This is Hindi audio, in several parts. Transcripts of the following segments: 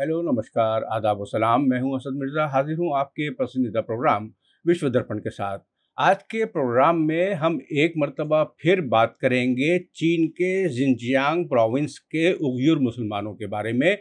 हेलो नमस्कार आदाब सलाम मैं हूं असद मिर्ज़ा हाजिर हूं आपके पसंदीदा प्रोग्राम विश्व दर्पण के साथ आज के प्रोग्राम में हम एक मरतबा फिर बात करेंगे चीन के जिनजियांग प्रोविंस के उगयूर मुसलमानों के बारे में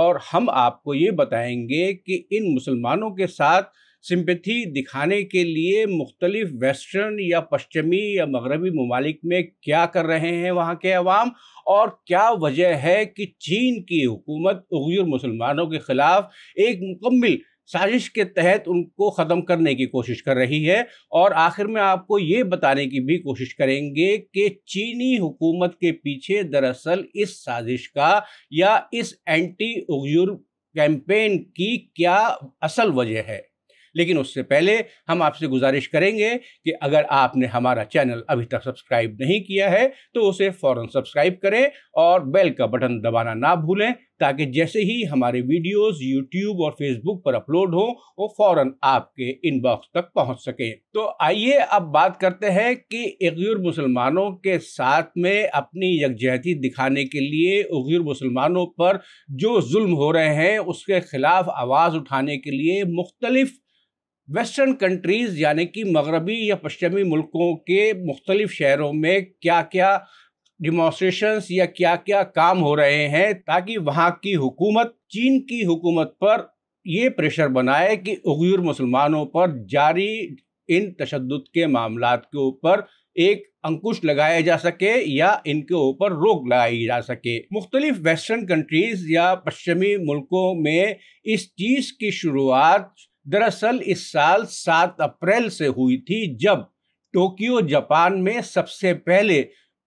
और हम आपको ये बताएंगे कि इन मुसलमानों के साथ सिंपथी दिखाने के लिए मुख्तलिफ वेस्टर्न या पश्चिमी या मगरबी ममालिक में क्या कर रहे हैं वहाँ के अवाम और क्या वजह है कि चीन की हुकूमत उगयूर मुसलमानों के ख़िलाफ़ एक मुकम्मल साजिश के तहत उनको ख़त्म करने की कोशिश कर रही है और आखिर में आपको ये बताने की भी कोशिश करेंगे कि चीनी हुकूमत के पीछे दरअसल इस साजिश का या इस एंटी उगयूर कैंपेन की क्या असल वजह है लेकिन उससे पहले हम आपसे गुजारिश करेंगे कि अगर आपने हमारा चैनल अभी तक सब्सक्राइब नहीं किया है तो उसे फ़ौर सब्सक्राइब करें और बेल का बटन दबाना ना भूलें ताकि जैसे ही हमारे वीडियोस यूट्यूब और फेसबुक पर अपलोड हो वो फौरन आपके इनबॉक्स तक पहुंच सके तो आइए अब बात करते हैं कि उगयूर मुसलमानों के साथ में अपनी यकजहती दिखाने के लिए उगयूर मुसलमानों पर जो जुल्म हो रहे हैं उसके खिलाफ आवाज़ उठाने के लिए मुख्तलिफ़ वेस्टर्न कंट्रीज़ यानी कि मगरबी या पश्चिमी मुल्कों के मुख्तलिफ़ शहरों में क्या क्या डिमॉन्स्ट्रेशंस या क्या क्या काम हो रहे हैं ताकि वहाँ की हुकूमत चीन की हुकूमत पर ये प्रेशर बनाए कि उगयूर मुसलमानों पर जारी इन तशद के मामला के ऊपर एक अंकुश लगाया जा सके या इनके ऊपर रोक लगाई जा सके मुख्तलिफ वेस्टर्न कंट्रीज़ या पश्चिमी मुल्कों में इस चीज़ की शुरुआत दरअसल इस साल 7 अप्रैल से हुई थी जब टोक्यो जापान में सबसे पहले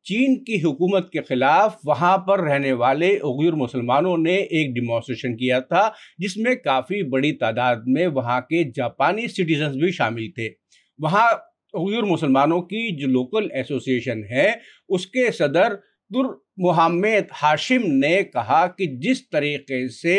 चीन की हुकूमत के खिलाफ वहां पर रहने वाले उगयूर मुसलमानों ने एक डिमॉन्स्ट्रेशन किया था जिसमें काफ़ी बड़ी तादाद में वहां के जापानी सिटीजन्स भी शामिल थे वहां उगयूर मुसलमानों की जो लोकल एसोसिएशन है उसके सदर तुर मोहम्मद हाशिम ने कहा कि जिस तरीके से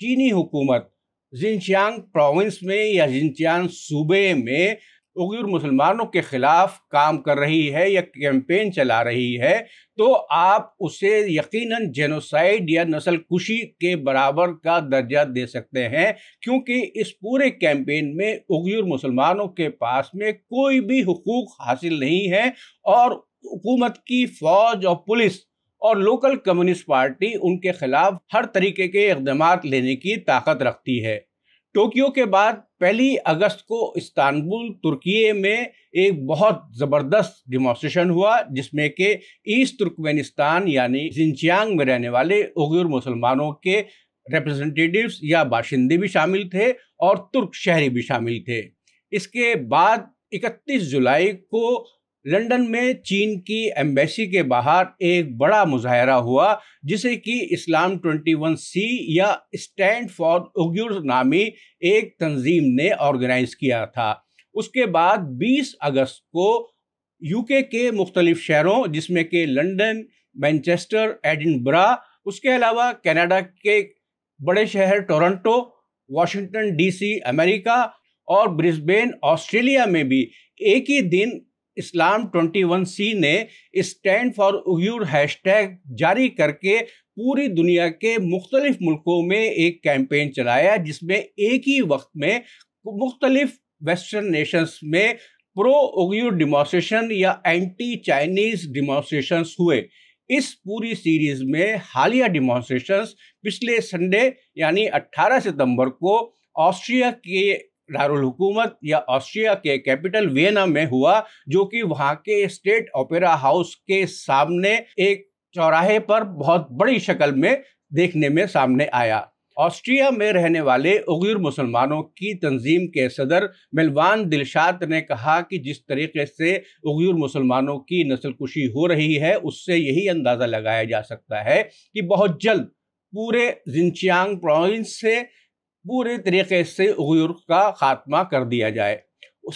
चीनी हुकूमत जिनचियांग प्रोविंस में या जिनचियांग सूबे में उगैर मुसलमानों के खिलाफ काम कर रही है या कैंपेन चला रही है तो आप उसे यकीनन जेनोसाइड या नस्ल कुशी के बराबर का दर्जा दे सकते हैं क्योंकि इस पूरे कैंपेन में उगैर मुसलमानों के पास में कोई भी हकूक़ हासिल नहीं है और हुकूमत की फ़ौज और पुलिस और लोकल कम्युनिस्ट पार्टी उनके खिलाफ हर तरीके के इकदाम लेने की ताकत रखती है टोक्यो के बाद पहली अगस्त को इस्तानबुल तुर्की में एक बहुत ज़बरदस्त डिमॉन्स्ट्रेशन हुआ जिसमें कि ईस्ट तुर्कमेनिस्तान यानी जिनचियांग में रहने वाले उगुर मुसलमानों के रिप्रेजेंटेटिव्स या बाशिंदे भी शामिल थे और तुर्क शहरी भी शामिल थे इसके बाद 31 जुलाई को लंदन में चीन की एम्बेसी के बाहर एक बड़ा मुजाहरा हुआ जिसे कि इस्लाम 21 सी या स्टैंड फॉर उगुर नामी एक तंजीम ने ऑर्गेनाइज किया था उसके बाद 20 अगस्त को यूके के मुख्तलिफ शहरों जिसमें के लंदन मैनचेस्टर एडिनब्रा उसके अलावा कनाडा के बड़े शहर टोरंटो वाशिंगटन डीसी अमेरिका और ब्रिस्बेन ऑस्ट्रेलिया में भी एक ही दिन इस्लाम सी ने स्टैंड फॉर हैश हैशटैग जारी करके पूरी दुनिया के मुख्तलिफ मुल्कों में एक कैंपेन चलाया जिसमें एक ही वक्त में मुख्तलिफ वेस्टर्न नेशंस में प्रो उग्यूर डिमोस्ट्रेशन या एंटी चाइनीज डिमॉन्स्ट्रेशन हुए इस पूरी सीरीज में हालिया डिमॉन्स्ट्रेशन पिछले संडे यानी 18 सितंबर को ऑस्ट्रिया के दारुल हुकूमत या ऑस्ट्रिया के कैपिटल वियना में हुआ जो कि वहाँ के स्टेट ओपेरा हाउस के सामने एक चौराहे पर बहुत बड़ी शक्ल में देखने में सामने आया ऑस्ट्रिया में रहने वाले उगर मुसलमानों की तंजीम के सदर मिलवान दिलशात ने कहा कि जिस तरीके से उगर मुसलमानों की नस्ल कुशी हो रही है उससे यही अंदाज़ा लगाया जा सकता है कि बहुत जल्द पूरे जिनचियांग प्रोविंस से पूरे तरीके से गुर का खात्मा कर दिया जाए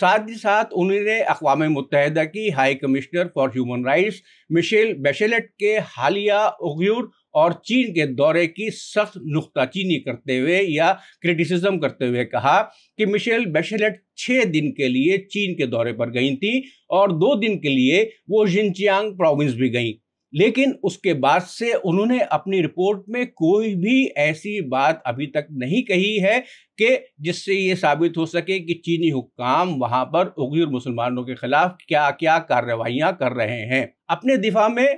साथ ही साथ उन्होंने अकवा मुतहदा की high commissioner for human rights Michelle बेशलेट के हालिया उगयूर और चीन के दौरे की सख्त नुकताचीनी करते हुए या क्रिटिसिज्म करते हुए कहा कि मिशेल बेशलेट छः दिन के लिए चीन के दौरे पर गई थी और दो दिन के लिए वो जिनचियांग प्रोविंस भी गईं लेकिन उसके बाद से उन्होंने अपनी रिपोर्ट में कोई भी ऐसी बात अभी तक नहीं कही है कि जिससे ये साबित हो सके कि चीनी हुक्काम वहाँ पर उगर मुसलमानों के खिलाफ क्या क्या कार्रवाइयाँ कर रहे हैं अपने दिफा में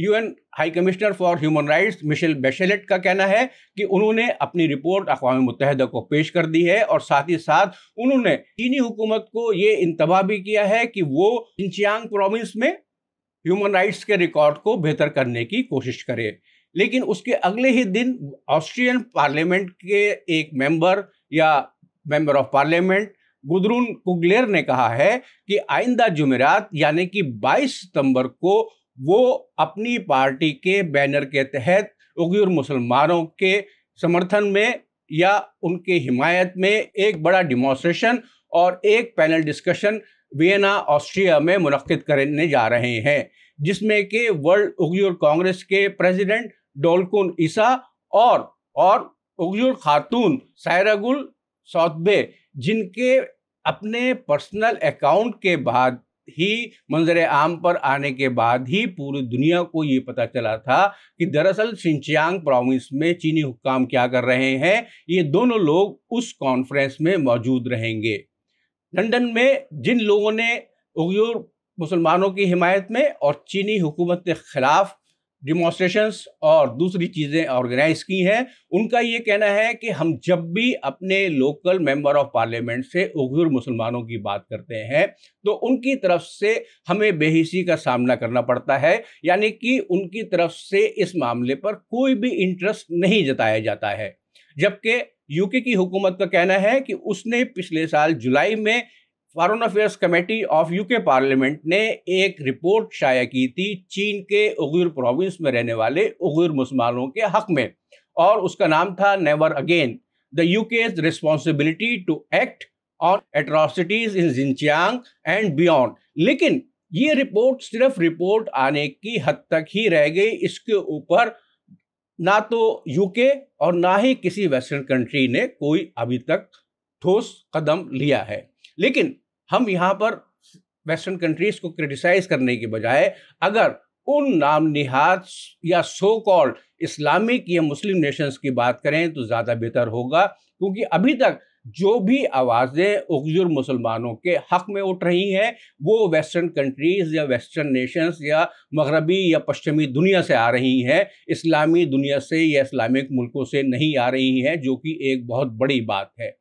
UN high commissioner for human rights Michelle Bachelet का कहना है कि उन्होंने अपनी रिपोर्ट अकवा मुतहदा को पेश कर दी है और साथ ही साथ उन्होंने चीनी हुकूमत को ये इंतबा भी किया है कि वो इंचियांग प्रोविंस में ह्यूमन राइट्स के रिकॉर्ड को बेहतर करने की कोशिश करे लेकिन उसके अगले ही दिन ऑस्ट्रियन पार्लियामेंट के एक मेंबर या member of parliament Gudrun Kugler ने कहा है कि आइंदा जुमेरात यानी कि 22 सितंबर को वो अपनी पार्टी के बैनर के तहत उगर मुसलमानों के समर्थन में या उनके हिमायत में एक बड़ा डिमॉन्स्ट्रेशन और एक पैनल डिस्कशन वियना ऑस्ट्रिया में मुनद करने जा रहे हैं जिसमें कि वर्ल्ड उगयूर कांग्रेस के प्रेसिडेंट डोलकुन ईसा और और उगयूर खातून सायरागुल सौदबे जिनके अपने पर्सनल अकाउंट के बाद ही मंजर आम पर आने के बाद ही पूरी दुनिया को ये पता चला था कि दरअसल सिंचियांग प्रोविंस में चीनी हुक्काम क्या कर रहे हैं ये दोनों लोग उस कॉन्फ्रेंस में मौजूद रहेंगे लंदन में जिन लोगों ने उगयूर मुसलमानों की हिमायत में और चीनी हुकूमत के ख़िलाफ़ डिमॉन्स्ट्रेशंस और दूसरी चीज़ें ऑर्गेनाइज की हैं उनका ये कहना है कि हम जब भी अपने लोकल मेंबर ऑफ पार्लियामेंट से उगजर मुसलमानों की बात करते हैं तो उनकी तरफ से हमें बेहिसी का सामना करना पड़ता है यानी कि उनकी तरफ से इस मामले पर कोई भी इंटरेस्ट नहीं जताया जाता है जबकि यूके की हुकूमत का कहना है कि उसने पिछले साल जुलाई में foreign affairs committee of UK parliament ने एक रिपोर्ट शाया की थी चीन के उगुर प्रोविंस में रहने वाले उगुर मुसलमानों के हक में और उसका नाम था never again the UK responsibility to act on atrocities in Xinjiang and beyond लेकिन ये रिपोर्ट सिर्फ रिपोर्ट आने की हद तक ही रह गई इसके ऊपर ना तो यूके और ना ही किसी वेस्टर्न कंट्री ने कोई अभी तक ठोस कदम लिया है लेकिन हम यहाँ पर वेस्टर्न कंट्रीज को क्रिटिसाइज करने के बजाय अगर उन नाम निहाद या सो कॉल्ड इस्लामिक या मुस्लिम नेशंस की बात करें तो ज़्यादा बेहतर होगा क्योंकि अभी तक जो भी आवाज़ें उगजुर मुसलमानों के हक़ में उठ रही हैं वो वेस्टर्न कंट्रीज़ या वेस्टर्न नेशंस या मगरबी या पश्चिमी दुनिया से आ रही हैं इस्लामी दुनिया से या इस्लामिक मुल्कों से नहीं आ रही हैं जो कि एक बहुत बड़ी बात है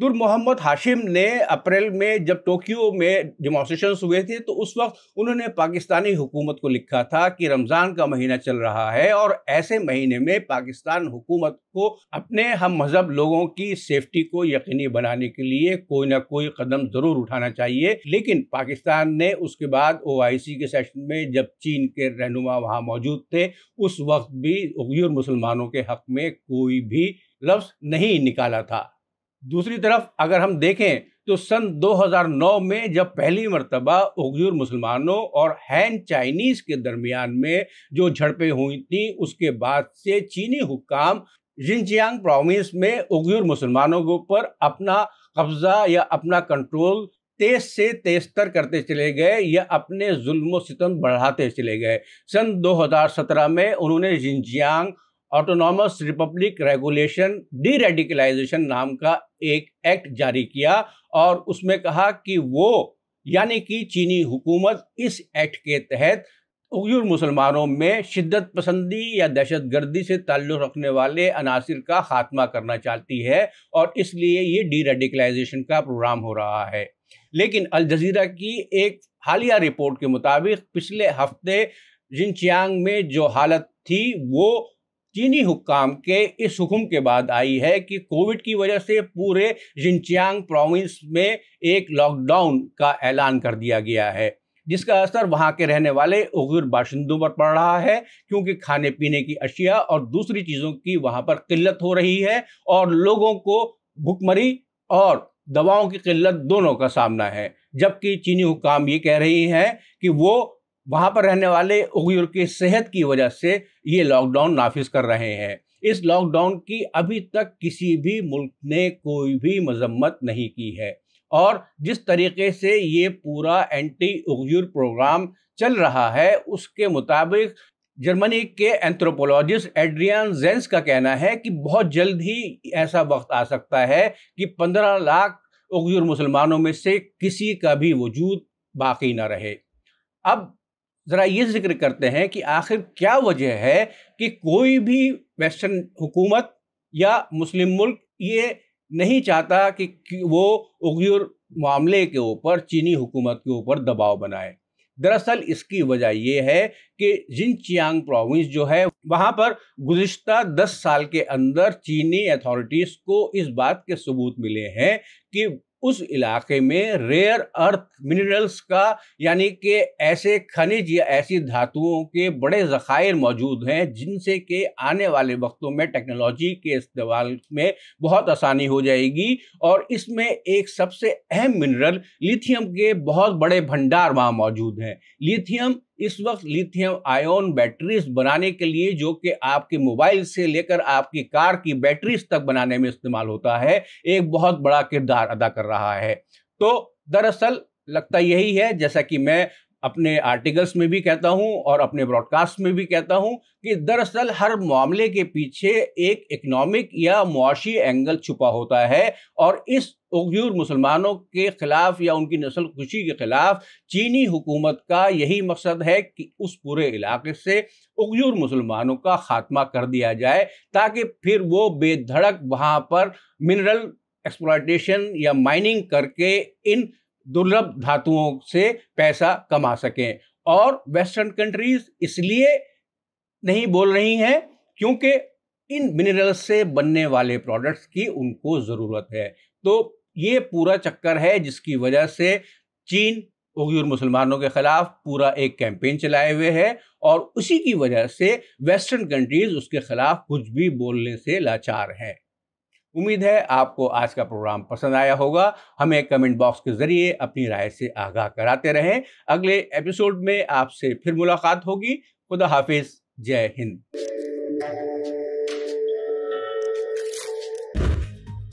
दुर मोहम्मद हाशिम ने अप्रैल में जब टोक्यो में डिमॉन्स्ट्रेशन हुए थे तो उस वक्त उन्होंने पाकिस्तानी हुकूमत को लिखा था कि रमज़ान का महीना चल रहा है और ऐसे महीने में पाकिस्तान हुकूमत को अपने हम मज़हब लोगों की सेफ्टी को यकीनी बनाने के लिए कोई ना कोई कदम ज़रूर उठाना चाहिए लेकिन पाकिस्तान ने उसके बाद ओ के सेशन में जब चीन के रहनुमा वहाँ मौजूद थे उस वक्त भी उगयूर मुसलमानों के हक़ में कोई भी लफ्ज़ नहीं निकाला था दूसरी तरफ अगर हम देखें तो सन 2009 में जब पहली मरतबा उगजूर मुसलमानों और हैन चाइनीज़ के दरमियान में जो झड़पें हुई थी उसके बाद से चीनी हुकाम जिनचियांग प्रोविंस में उगजूर मुसलमानों के ऊपर अपना कब्ज़ा या अपना कंट्रोल तेज से तेजतर करते चले गए या अपने जुल्म सितम बढ़ाते चले गए सन 2017 में उन्होंने Xinjiang autonomous republic regulation deradicalisation नाम का एक एक्ट जारी किया और उसमें कहा कि वो यानी कि चीनी हुकूमत इस एक्ट के तहत उगयूर मुसलमानों में शिद्दत पसंदी या दहशत गर्दी से ताल्लुक़ रखने वाले अनासर का खात्मा करना चाहती है और इसलिए ये डी रेडिकलाइजेशन का प्रोग्राम हो रहा है लेकिन अल जजीरा की एक हालिया रिपोर्ट के मुताबिक पिछले हफ्ते जिनचियांग में जो हालत थी वो चीनी हुक्काम के इस हुक्म के बाद आई है कि कोविड की वजह से पूरे जिनचियांग प्रोविंस में एक लॉकडाउन का ऐलान कर दिया गया है जिसका असर वहाँ के रहने वाले उगुर बाशिंदों पर पड़ रहा है क्योंकि खाने पीने की अशिया और दूसरी चीज़ों की वहाँ पर किल्लत हो रही है और लोगों को भुखमरी और दवाओं की किल्लत दोनों का सामना है जबकि चीनी हुकाम ये कह रही हैं कि वो वहाँ पर रहने वाले उगयूर की सेहत की वजह से ये लॉकडाउन नाफिज कर रहे हैं इस लॉकडाउन की अभी तक किसी भी मुल्क ने कोई भी मजम्मत नहीं की है और जिस तरीके से ये पूरा एंटी उगयूर प्रोग्राम चल रहा है उसके मुताबिक जर्मनी के एंथ्रोपोलॉजिस्ट एड्रियन जेंस का कहना है कि बहुत जल्द ही ऐसा वक्त आ सकता है कि पंद्रह लाख उगयूर मुसलमानों में से किसी का भी वजूद बाकी न रहे अब ज़रा ये जिक्र करते हैं कि आखिर क्या वजह है कि कोई भी वेस्टर्न हुकूमत या मुस्लिम मुल्क ये नहीं चाहता कि वो उगर मामले के ऊपर चीनी हुकूमत के ऊपर दबाव बनाए दरअसल इसकी वजह यह है कि जिन चियांग प्रोविंस जो है वहाँ पर गुज्त दस साल के अंदर चीनी अथॉरिटीज़ को इस बात के सबूत मिले हैं कि उस इलाके में रेयर अर्थ मिनरल्स का यानी कि ऐसे खनिज या ऐसी धातुओं के बड़े ज़खायर मौजूद हैं जिनसे के आने वाले वक्तों में टेक्नोलॉजी के इस्तेमाल में बहुत आसानी हो जाएगी और इसमें एक सबसे अहम मिनरल लिथियम के बहुत बड़े भंडार वहाँ मौजूद हैं लिथियम इस वक्त लिथियम आयोन बैटरीज बनाने के लिए जो कि आपके मोबाइल से लेकर आपकी कार की बैटरीज तक बनाने में इस्तेमाल होता है एक बहुत बड़ा किरदार अदा कर रहा है तो दरअसल लगता यही है जैसा कि मैं अपने आर्टिकल्स में भी कहता हूं और अपने ब्रॉडकास्ट में भी कहता हूं कि दरअसल हर मामले के पीछे एक इकोनॉमिक या मुआशी एंगल छुपा होता है और इस उगजूर मुसलमानों के ख़िलाफ़ या उनकी नस्ल खुशी के ख़िलाफ़ चीनी हुकूमत का यही मकसद है कि उस पूरे इलाके से उगजूर मुसलमानों का ख़ात्मा कर दिया जाए ताकि फिर वो बेधड़क वहाँ पर मिनरल एक्सप्लाइटेशन या माइनिंग करके इन दुर्लभ धातुओं से पैसा कमा सकें और वेस्टर्न कंट्रीज़ इसलिए नहीं बोल रही हैं क्योंकि इन मिनरल्स से बनने वाले प्रोडक्ट्स की उनको ज़रूरत है तो ये पूरा चक्कर है जिसकी वजह से चीन उगयूर मुसलमानों के खिलाफ पूरा एक कैंपेन चलाए हुए है और उसी की वजह से वेस्टर्न कंट्रीज उसके खिलाफ कुछ भी बोलने से लाचार हैं उम्मीद है आपको आज का प्रोग्राम पसंद आया होगा हमें कमेंट बॉक्स के ज़रिए अपनी राय से आगाह कराते रहें अगले एपिसोड में आपसे फिर मुलाकात होगी खुदा हाफिज़ जय हिंद